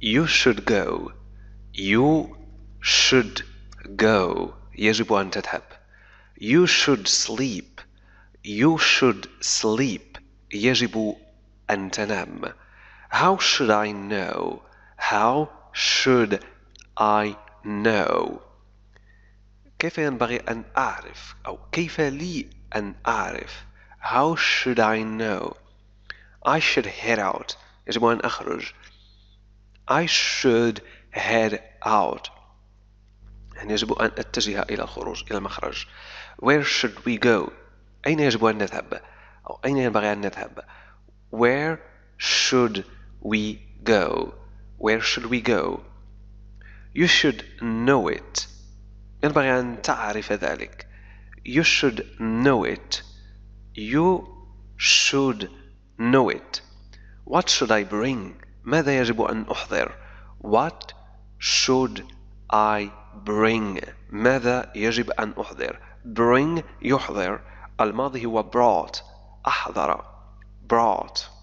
You should go. You should go. يجب أن You should sleep. You should sleep. يجب أن How should I know? How should I know? كيف ينبغي أن أعرف أو كيف لي أن أعرف How should I know I should head out يجب أن أخرج I should head out يعني يجب أن أتجه إلى الخروج إلى المخرج Where should we go أين يجب أن نذهب أو أين ينبغي أن نذهب Where should we go Where should we go You should know it ينبغي أن تعرف ذلك You should know it You should know it What should I bring ماذا يجب أن أحضر What should I bring ماذا يجب أن أحضر bring يحضر الماضي هو brought أحضر brought